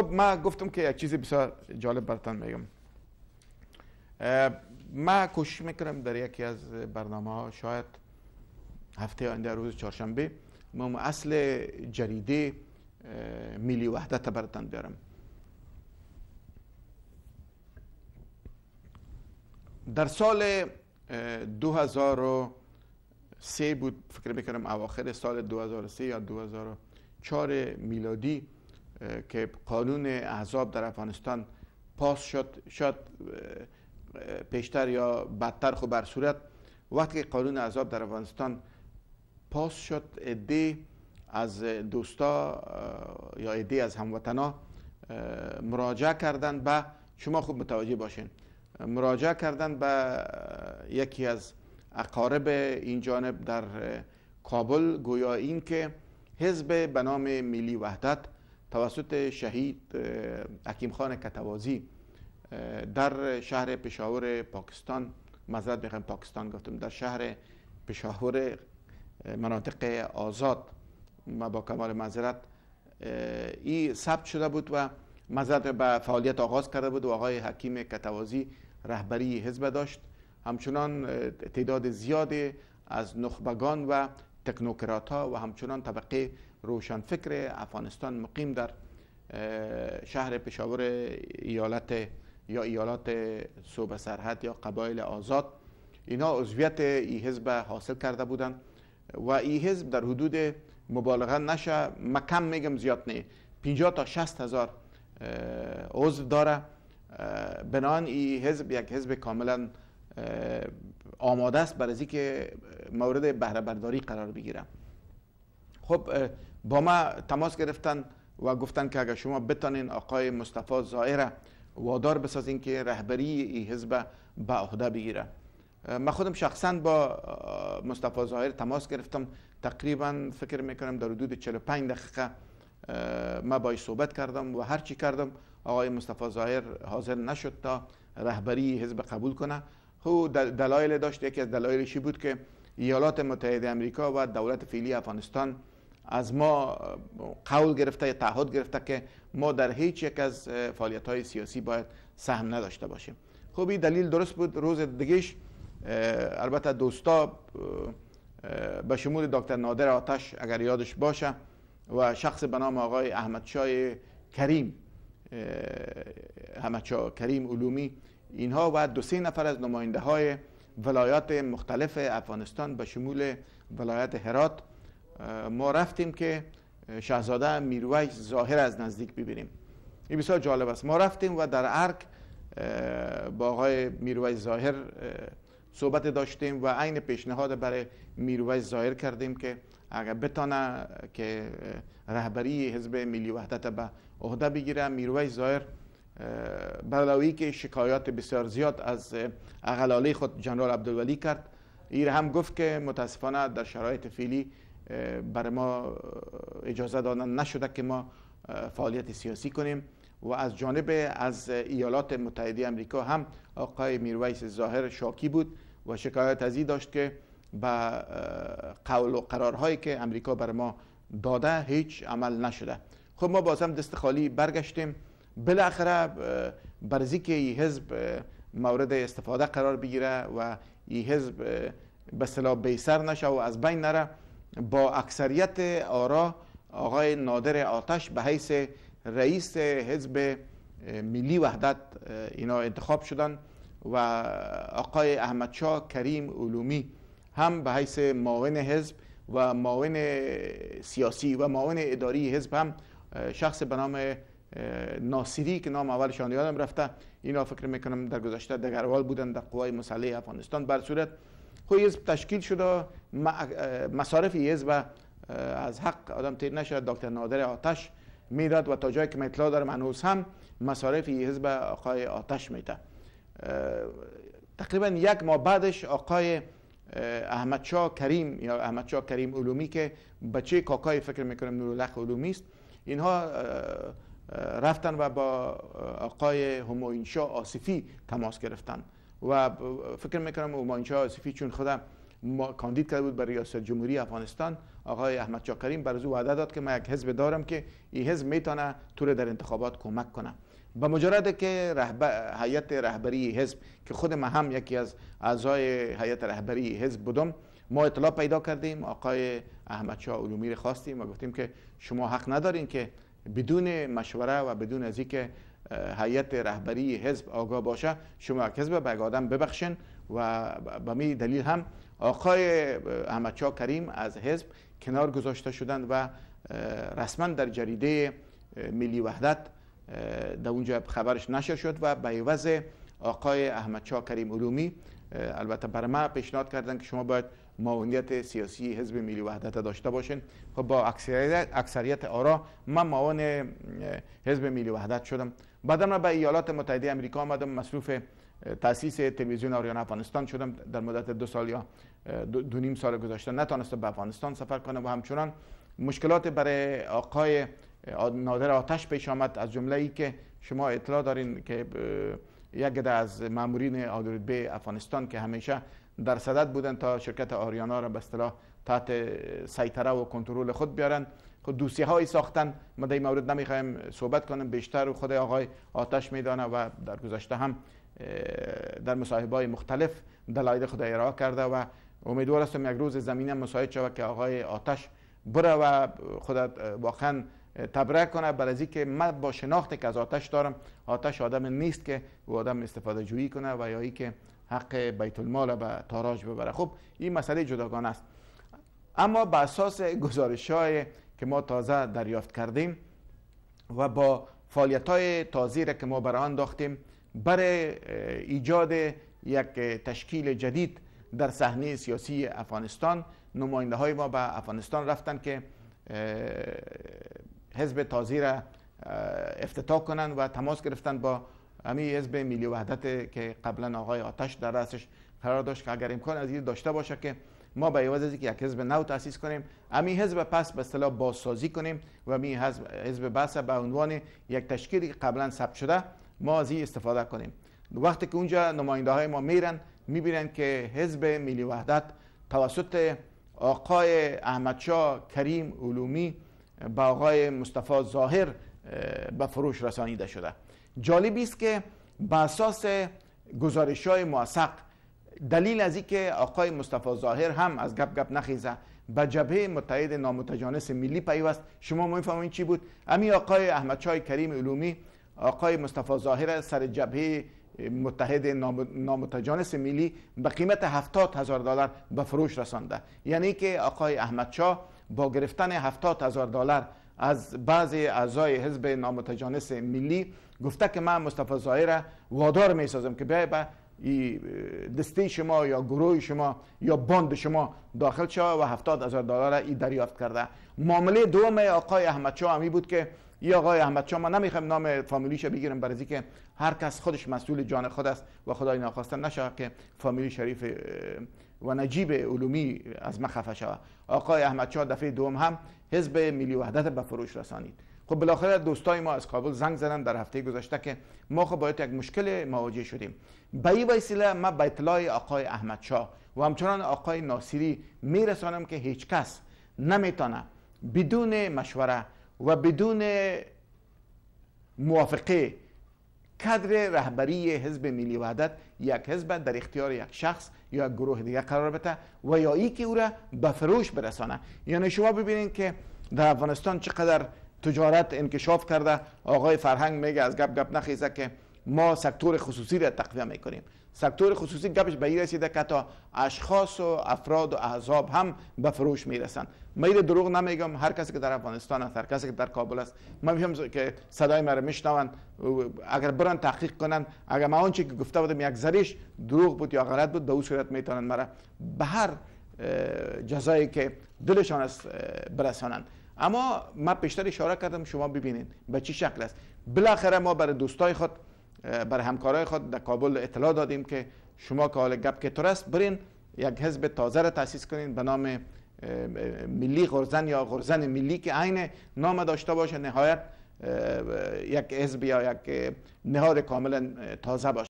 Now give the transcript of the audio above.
خب من گفتم که یک چیزی بسیار جالب برتن میگم ما کوشش میکنم در یکی از برنامه ها شاید هفته آینده روز چهارشنبه ما اصل جریده ملی وحدت براتون بیارم در سال 2003 بود فکر میکنم اواخر سال 2003 یا 2004 میلادی که قانون احزاب در افغانستان پاس شد شاید پیشتر یا بدتر خو بر صورت وقتی قانون احزاب در افغانستان پاس شد عده از دوستا یا عده از هموطنا مراجعه کردن به شما خوب متوجه باشین مراجعه کردن به یکی از اقارب این جانب در کابل گویا این که حزب به نام ملی وحدت توسط شهید حکیم خان کتوازی در شهر پشاور پاکستان مزرد بخیم پاکستان گفتم در شهر پشاور مناطق آزاد ما با کمال معذرت ای ثبت شده بود و مزرد به فعالیت آغاز کرده بود و آقای حکیم کتوازی رهبری حزب داشت همچنان تعداد زیادی از نخبگان و تکنوکرات ها و همچنان طبقه روشنفکر افغانستان مقیم در شهر پشاور ایالت یا ایالات صوب سرحد یا قبایل آزاد اینا عضویت ای حزب حاصل کرده بودند و ای حزب در حدود مبالغه نشه مکم میگم زیاد نه 50 تا 60 هزار عضو داره بنان ای حزب یک حزب کاملا آماده است برای که مورد بهره برداری قرار بگیره خب با ما تماس گرفتن و گفتن که اگر شما بتانین آقای مصطفی زائره وادار بسازین که رهبری این حزب به عهده بگیره من خودم شخصا با مصطفی ظاهر تماس گرفتم تقریبا فکر میکنم در حدود 45 دقیقه ما با صحبت کردم و هر چی کردم آقای مصطفی ظاهر حاضر نشد تا رهبری حزب قبول کنه او دلایل داشت یکی از دلایلش بود که ایالات متحده آمریکا و دولت فعلی افغانستان از ما قول گرفته تعهد گرفته که ما در هیچ یک از فعالیت های سیاسی باید سهم نداشته باشیم خب این دلیل درست بود روز دیگهش البته دوستا به شمول دکتر نادر آتش اگر یادش باشه و شخص به نام آقای احمد کریم احمد کریم علومی اینها و دو سه نفر از نماینده های ولایات مختلف افغانستان به شمول ولایت هرات ما رفتیم که شهزاده میرویج ظاهر از نزدیک ببینیم این بسیار جالب است ما رفتیم و در ارک با آقای میروی ظاهر صحبت داشتیم و عین پیشنهاد برای میروی ظاهر کردیم که اگر بتانه که رهبری حزب ملی وحدت به عهده بگیره میرویج ظاهر برای که شکایات بسیار زیاد از اغلاله خود جنرال عبدالولی کرد ایر هم گفت که متاسفانه در شرایط فعلی برای ما اجازه دادن نشده که ما فعالیت سیاسی کنیم و از جانب از ایالات متحده امریکا هم آقای میرویس ظاهر شاکی بود و شکایت از داشت که به قول و قرارهایی که امریکا بر ما داده هیچ عمل نشده خب ما بازم دست خالی برگشتیم بالاخره برزی که این حزب مورد استفاده قرار بگیره و این حزب به صلاح بیسر نشه و از بین نره با اکثریت آرا آقای نادر آتش به حیث رئیس حزب ملی وحدت اینا انتخاب شدن و آقای احمدشاه کریم علومی هم به حیث معاون حزب و معاون سیاسی و معاون اداری حزب هم شخص به نام ناصری که نام اولشان یادم رفته اینا فکر میکنم در گذشته دگروال بودن در قوای مسلح افغانستان بر صورت حزب تشکیل شده مصارف و از حق آدم تیر نشد دکتر نادر آتش میداد و تا جایی که من اطلاع دارم هنوز هم مصارف حزب آقای آتش میده تقریبا یک ماه بعدش آقای احمد شا کریم یا احمد شا کریم علومی که بچه کاکای فکر میکنم نورالحق علومی است اینها رفتن و با آقای هموینشا شاه آصفی تماس گرفتن و فکر میکنم اومانچا آسیفی چون خودم کاندید کرده بود برای ریاست جمهوری افغانستان آقای احمد چاکریم بر او وعده داد که من یک حزب دارم که این حزب میتونه طور در انتخابات کمک کنم به مجرد که هیئت رهبری حزب که خود من هم یکی از اعضای هیئت رهبری حزب بودم ما اطلاع پیدا کردیم آقای احمد شاه علومی خواستیم و گفتیم که شما حق ندارین که بدون مشوره و بدون از هیئت رهبری حزب آگاه باشه شما حزب به آدم ببخشن و به می دلیل هم آقای احمدشاه کریم از حزب کنار گذاشته شدند و رسما در جریده ملی وحدت در اونجا خبرش نشر شد و به عوض آقای احمدشاه کریم علومی البته بر ما پیشنهاد کردن که شما باید معاونیت سیاسی حزب ملی وحدت داشته باشین خب با اکثریت, اکثریت آرا من معاون حزب ملی وحدت شدم بعدا من به ایالات متحده امریکا آمدم مصروف تاسیس تلویزیون آریان افغانستان شدم در مدت دو سال یا دو, نیم سال گذشته نتانستم به افغانستان سفر کنم و همچنان مشکلات برای آقای نادر آتش پیش آمد از جمله ای که شما اطلاع دارین که یک از مامورین آلورد افغانستان که همیشه در صدد بودن تا شرکت آریانا را به اصطلاح تحت سیطره و کنترل خود بیارن خود خب دوسیه هایی ساختن ما در این مورد نمیخوایم صحبت کنیم بیشتر و خود آقای آتش میدانه و در گذشته هم در مصاحبه های مختلف دلایل خود ارائه کرده و امیدوار هستم یک روز زمینه مساعد شود که آقای آتش بره و خودت واقعا تبرک کنه برای از که من با شناختی که از آتش دارم آتش آدم نیست که او آدم استفاده جویی کنه و یا که حق بیت المال به تاراج ببره خب این مسئله جداگانه است اما به اساس گزارش های که ما تازه دریافت کردیم و با فعالیت های تازی که ما برای آن داختیم برای ایجاد یک تشکیل جدید در صحنه سیاسی افغانستان نماینده های ما به افغانستان رفتن که حزب تازی را افتتاح کنند و تماس گرفتن با همین حزب ملی وحدت که قبلا آقای آتش در رأسش قرار داشت که اگر امکان از داشته باشه که ما به عوض که یک حزب نو تاسیس کنیم امی حزب پس به اصطلاح بازسازی کنیم و می حزب بس به عنوان یک تشکیلی که قبلا ثبت شده ما از این استفاده کنیم وقتی که اونجا نماینده های ما میرن میبینن که حزب ملی وحدت توسط آقای احمدشاه کریم علومی به آقای مصطفی ظاهر به فروش رسانیده شده جالبی است که به اساس گزارش های موثق دلیل از که آقای مصطفی ظاهر هم از گپ گپ نخیزه به جبهه متحد نامتجانس ملی پیوست شما میفهمید چی بود امی آقای احمد چای کریم علومی آقای مصطفی ظاهر سر جبهه متحد نامتجانس ملی به قیمت 70 هزار دلار به فروش رسانده یعنی که آقای احمد با گرفتن هفتاد هزار دلار از بعضی اعضای حزب نامتجانس ملی گفته که من مصطفی وادار می سازم که بیای به دسته شما یا گروه شما یا باند شما داخل شود و هفتاد هزار دلار ای دریافت کرده معامله دوم آقای احمد شاه همی بود که ای آقای احمد شاه من نمیخوام نام فامیلیش بگیرم برای که هر کس خودش مسئول جان خود است و خدای ناخواسته نشه که فامیلی شریف و نجیب علومی از ما خفه شود آقای احمد شاه دفعه دوم هم حزب ملی وحدت به فروش رسانید خب بالاخره دوستای ما از کابل زنگ زدن در هفته گذشته که ما خب باید یک مشکل مواجه شدیم به این وسیله ما به اطلاع آقای احمد شاه و همچنان آقای ناصری میرسانم که هیچ کس نمیتونه بدون مشوره و بدون موافقه کادر رهبری حزب ملی وحدت یک حزب در اختیار یک شخص یا یک گروه دیگه قرار بده و یا ای که او را به فروش برسانه یعنی شما ببینید که در افغانستان چقدر تجارت انکشاف کرده آقای فرهنگ میگه از گپ گپ نخیزه که ما سکتور خصوصی را تقویه میکنیم سکتور خصوصی گپش به این رسیده که تا اشخاص و افراد و احزاب هم به فروش میرسن من دروغ نمیگم هر کسی که در افغانستان است هر کسی که در کابل است من میگم که صدای را میشنوند، اگر برن تحقیق کنن اگر ما آنچه که گفته بودم یک زریش دروغ بود یا غلط بود به اون صورت میتونن مرا به هر جزایی که دلشان است برسانند اما من پیشتر اشاره کردم شما ببینید به چی شکل است بالاخره ما برای دوستای خود بر همکارای خود در کابل اطلاع دادیم که شما که حال گپ که است برین یک حزب تازه را تاسیس کنین به نام ملی غرزن یا غرزن ملی که عین نام داشته باشه نهایت یک حزب یا یک نهاد کاملا تازه باشه